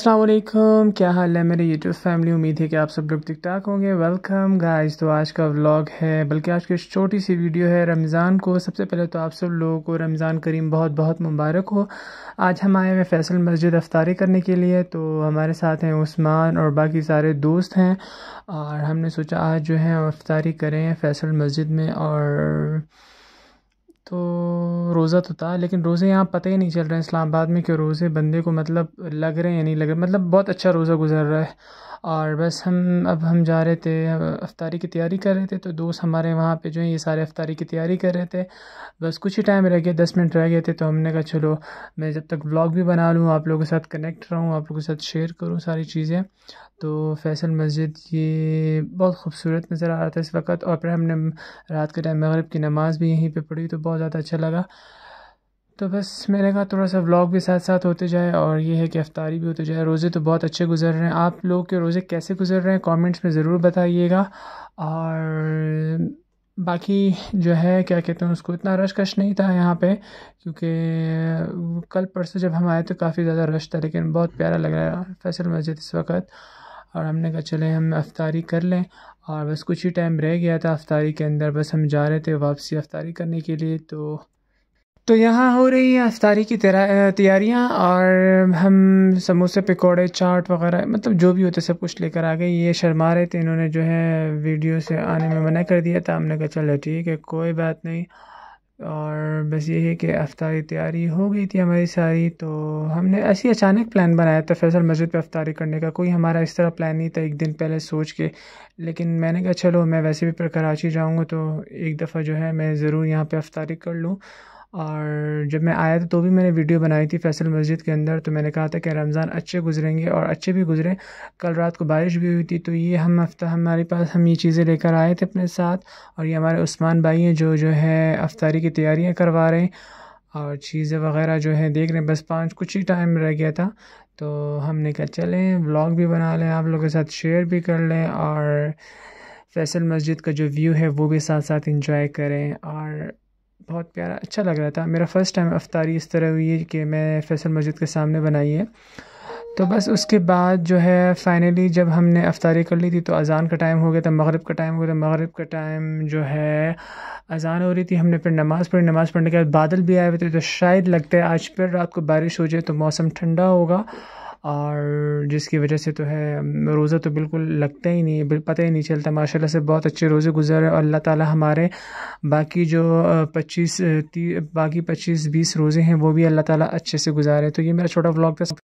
असलम क्या हाल है मेरे यूट्यूब फैमिली उम्मीद है कि आप सब लोग ठीक ठाक होंगे वेलकम गाइस तो आज का व्लॉग है बल्कि आज की छोटी सी वीडियो है रमज़ान को सबसे पहले तो आप सब लोगों को रमज़ान करीम बहुत बहुत मुबारक हो आज हम आए हुए फैसल मस्जिद अफ्तारी करने के लिए तो हमारे साथ हैं उस्मान और बाकी सारे दोस्त हैं और हमने सोचा आज जो है अफ्तारी करें फैसल मस्जिद में और तो रोज़ा तो था लेकिन रोज़े यहाँ पता ही नहीं चल रहा है इस्लामाबाद में कि रोज़े बंदे को मतलब लग रहे हैं या नहीं लग रहे मतलब बहुत अच्छा रोज़ा गुजर रहा है और बस हम अब हम जा रहे थे अफ्तारी की तैयारी कर रहे थे तो दोस्त हमारे वहाँ पे जो है ये सारे अफ्तारी की तैयारी कर रहे थे बस कुछ ही टाइम रह गया दस मिनट रह गए थे तो हमने कहा चलो मैं जब तक ब्लॉग भी बना लूँ आप लोगों के साथ कनेक्ट रहूँ आप लोगों के साथ शेयर करूँ सारी चीज़ें तो फैसल मस्जिद ये बहुत खूबसूरत नज़र आ रहा था इस वक्त और फिर हमने रात के टाइम मगरब की नमाज़ भी यहीं पर पढ़ी तो बहुत ज़्यादा अच्छा लगा तो बस मैंने कहा थोड़ा सा व्लॉग भी साथ साथ होते जाए और ये है कि अफ्तारी भी होते जाए रोज़े तो बहुत अच्छे गुजर रहे हैं आप लोग के रोज़े कैसे गुजर रहे हैं कमेंट्स में ज़रूर बताइएगा और बाकी जो है क्या कहते हैं उसको इतना रश कश नहीं था यहाँ पे क्योंकि कल परसों जब हम आए तो काफ़ी ज़्यादा रश था लेकिन बहुत प्यारा लग रहा है फैसल मस्जिद इस वक्त और हमने कहा चले हम अफ्तारी कर लें और बस कुछ ही टाइम रह गया था अफ्तारी के अंदर बस हम जा रहे थे वापसी अफ्तारी करने के लिए तो तो यहाँ हो रही है अफ्तारी की तैयारियाँ और हम समोसे पकौड़े चाट वगैरह मतलब जो भी होते सब कुछ लेकर आ गए ये शर्मा रहे थे इन्होंने जो है वीडियो से आने में मना कर दिया था हमने कहा चलो ठीक है कोई बात नहीं और बस ये है कि अफ्तारी तैयारी हो गई थी हमारी सारी तो हमने ऐसी अचानक प्लान बनाया था फैसल मस्जिद पे अफ्तारी करने का कोई हमारा इस तरह प्लान नहीं था एक दिन पहले सोच के लेकिन मैंने कहा चलो मैं वैसे भी पर कराची जाऊँगा तो एक दफ़ा जो है मैं ज़रूर यहाँ पे अफ्तारी कर लूँ और जब मैं आया था तो भी मैंने वीडियो बनाई थी फैसल मस्जिद के अंदर तो मैंने कहा था कि रमज़ान अच्छे गुजरेंगे और अच्छे भी गुजरे कल रात को बारिश भी हुई थी तो ये हम हफ्ता हमारे पास हम ये चीज़ें लेकर आए थे अपने साथ और ये हमारे उस्मान भाई हैं जो जो है अफ्तारी की तैयारियाँ करवा रहे हैं और चीज़ें वगैरह जो है देख रहे हैं बस पाँच कुछ ही टाइम रह गया था तो हमने कहा चलें व्लॉग भी बना लें आप लोगों के साथ शेयर भी कर लें और फैसल मस्जिद का जो व्यू है वो भी साथ साथ इंजॉय करें और बहुत प्यारा अच्छा लग रहा था मेरा फ़र्स्ट टाइम अफ्तारी इस तरह हुई है कि मैं फैसल मस्जिद के सामने बनाई है तो बस उसके बाद जो है फ़ाइनली जब हमने अफ्तारी कर ली थी तो अज़ान का टाइम हो गया था मगरब का टाइम हो गया था मगरब का टाइम जो है अज़ान हो रही थी हमने फिर नमाज़ पढ़ी नमाज़ पढ़ने के बाद बादल भी आए हुए थे तो शायद लगता है आज फिर रात को बारिश हो जाए तो मौसम ठंडा होगा और जिसकी वजह से तो है रोज़ा तो बिल्कुल लगता ही नहीं पता ही नहीं चलता माशाल्लाह से बहुत अच्छे रोज़े गुजर और अल्लाह ताला हमारे बाकी जो पच्चीस बाकी पच्चीस बीस रोज़े हैं वो भी अल्लाह ताला अच्छे से गुजारे तो ये मेरा छोटा ब्लॉग था